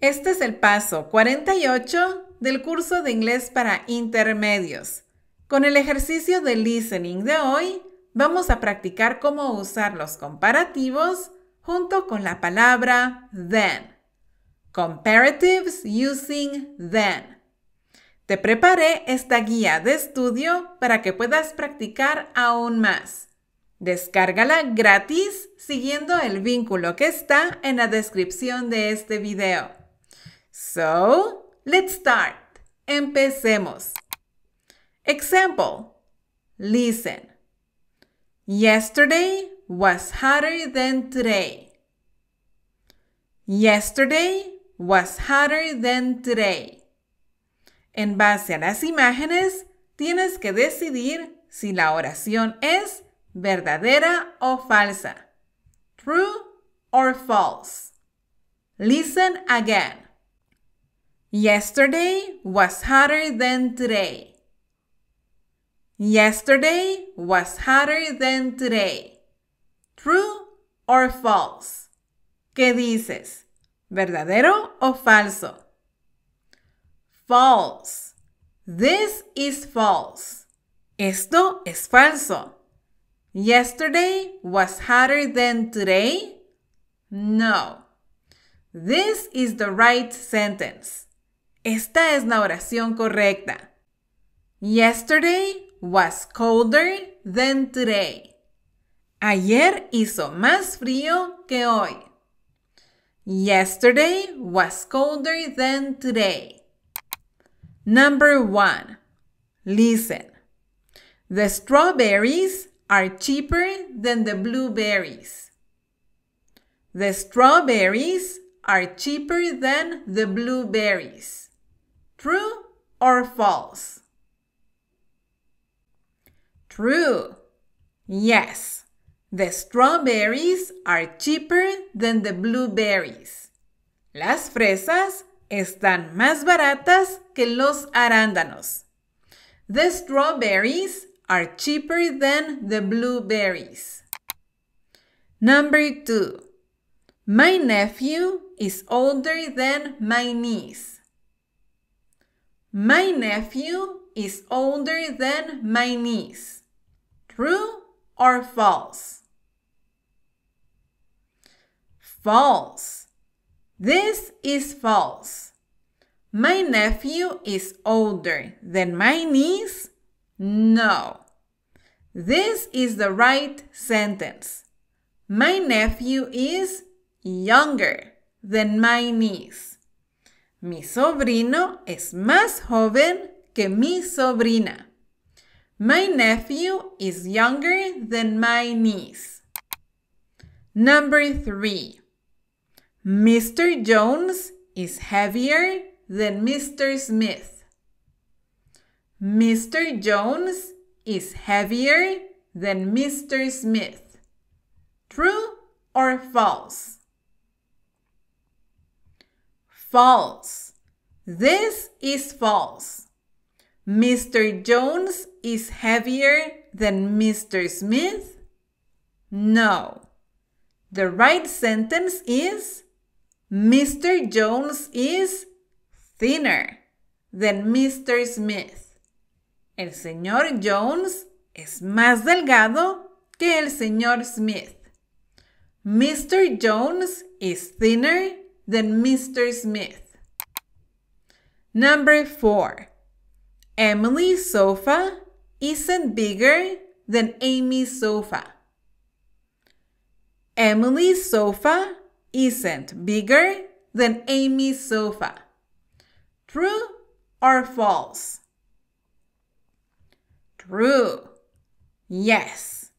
Este es el paso 48 del curso de inglés para intermedios. Con el ejercicio de listening de hoy, vamos a practicar cómo usar los comparativos junto con la palabra then. Comparatives using then. Te preparé esta guía de estudio para que puedas practicar aún más. Descárgala gratis siguiendo el vínculo que está en la descripción de este video. So, let's start. Empecemos. Example. Listen. Yesterday was hotter than today. Yesterday was hotter than today. En base a las imágenes, tienes que decidir si la oración es verdadera o falsa. True or false. Listen again. Yesterday was hotter than today. Yesterday was hotter than today. True or false? ¿Qué dices? ¿Verdadero o falso? False. This is false. Esto es falso. Yesterday was hotter than today? No. This is the right sentence. Esta es la oración correcta. Yesterday was colder than today. Ayer hizo más frío que hoy. Yesterday was colder than today. Number one. Listen. The strawberries are cheaper than the blueberries. The strawberries are cheaper than the blueberries. True or false? True. Yes, the strawberries are cheaper than the blueberries. Las fresas están más baratas que los arándanos. The strawberries are cheaper than the blueberries. Number two, my nephew is older than my niece. My nephew is older than my niece. True or false? False. This is false. My nephew is older than my niece? No. This is the right sentence. My nephew is younger than my niece. Mi sobrino es más joven que mi sobrina. My nephew is younger than my niece. Number three. Mr. Jones is heavier than Mr. Smith. Mr. Jones is heavier than Mr. Smith. True or false? false. This is false. Mr. Jones is heavier than Mr. Smith? No. The right sentence is Mr. Jones is thinner than Mr. Smith. El señor Jones es más delgado que el señor Smith. Mr. Jones is thinner than Mr. Smith. Number four, Emily's sofa isn't bigger than Amy's sofa. Emily's sofa isn't bigger than Amy's sofa. True or false? True. Yes.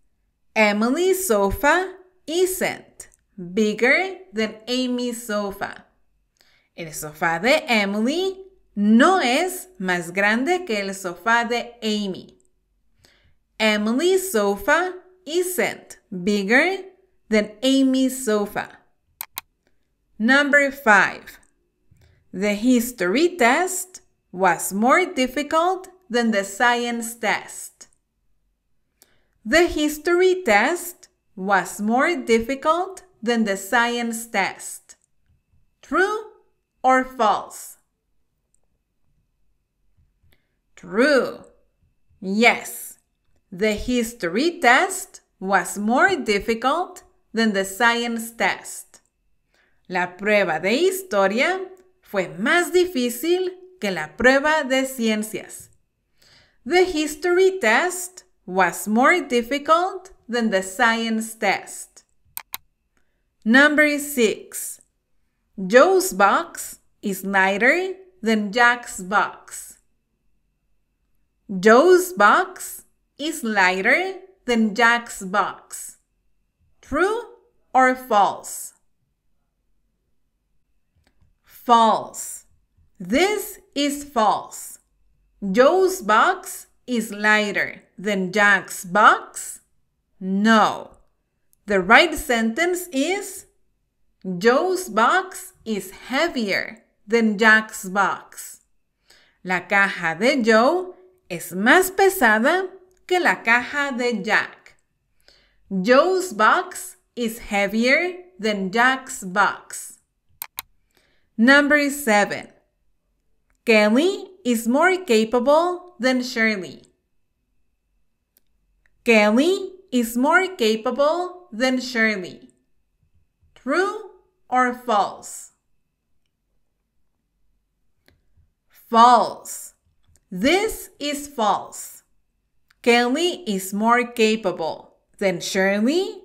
Emily's sofa isn't bigger than Amy's sofa. El sofá de Emily no es más grande que el sofá de Amy. Emily's sofa isn't bigger than Amy's sofa. Number five. The history test was more difficult than the science test. The history test was more difficult than the science test. True or false? True. Yes, the history test was more difficult than the science test. La prueba de historia fue más difícil que la prueba de ciencias. The history test was more difficult than the science test. Number six. Joe's box is lighter than Jack's box. Joe's box is lighter than Jack's box. True or false? False. This is false. Joe's box is lighter than Jack's box? No. The right sentence is Joe's box is heavier than Jack's box. La caja de Joe es más pesada que la caja de Jack. Joe's box is heavier than Jack's box. Number seven. Kelly is more capable than Shirley. Kelly is more capable than Shirley. True or false? False. This is false. Kelly is more capable than Shirley?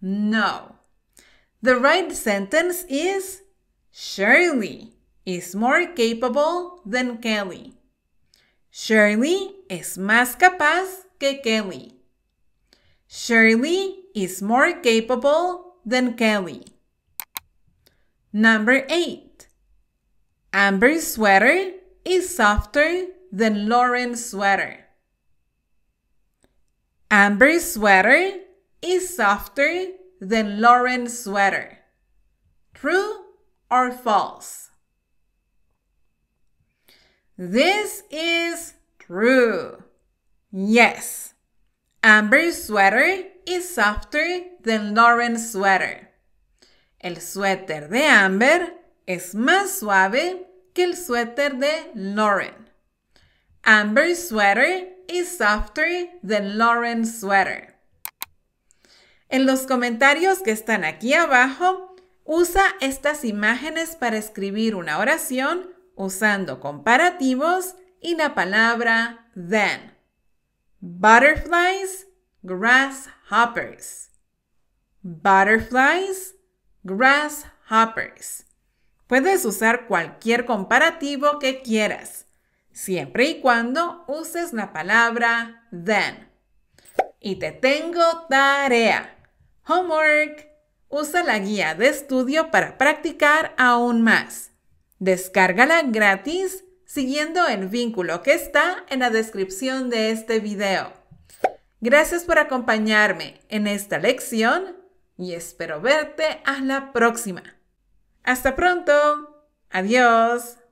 No. The right sentence is Shirley is more capable than Kelly. Shirley es más capaz que Kelly. Shirley is more capable than Kelly. Number 8. Amber's sweater is softer than Lauren's sweater. Amber's sweater is softer than Lauren's sweater. True or false? This is true. Yes. Amber's sweater is softer than Lauren's sweater. El suéter de Amber es más suave que el suéter de Lauren. Amber's sweater is softer than Lauren's sweater. En los comentarios que están aquí abajo, usa estas imágenes para escribir una oración usando comparativos y la palabra THEN butterflies, grasshoppers. Butterflies, grasshoppers. Puedes usar cualquier comparativo que quieras, siempre y cuando uses la palabra then. Y te tengo tarea. Homework. Usa la guía de estudio para practicar aún más. Descárgala gratis siguiendo el vínculo que está en la descripción de este video. Gracias por acompañarme en esta lección y espero verte a la próxima. Hasta pronto. Adiós.